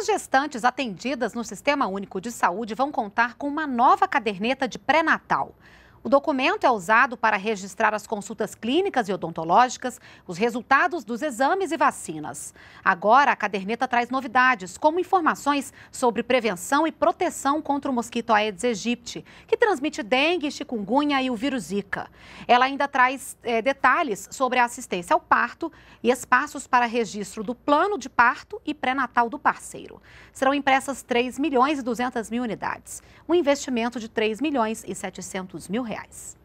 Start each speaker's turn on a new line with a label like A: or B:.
A: As gestantes atendidas no Sistema Único de Saúde vão contar com uma nova caderneta de pré-natal. O documento é usado para registrar as consultas clínicas e odontológicas, os resultados dos exames e vacinas. Agora, a caderneta traz novidades, como informações sobre prevenção e proteção contra o mosquito Aedes aegypti, que transmite dengue, chikungunya e o vírus Zika. Ela ainda traz é, detalhes sobre a assistência ao parto e espaços para registro do plano de parto e pré-natal do parceiro. Serão impressas 3 milhões e 200 mil unidades, um investimento de 3 milhões e 700 mil reais. AIs.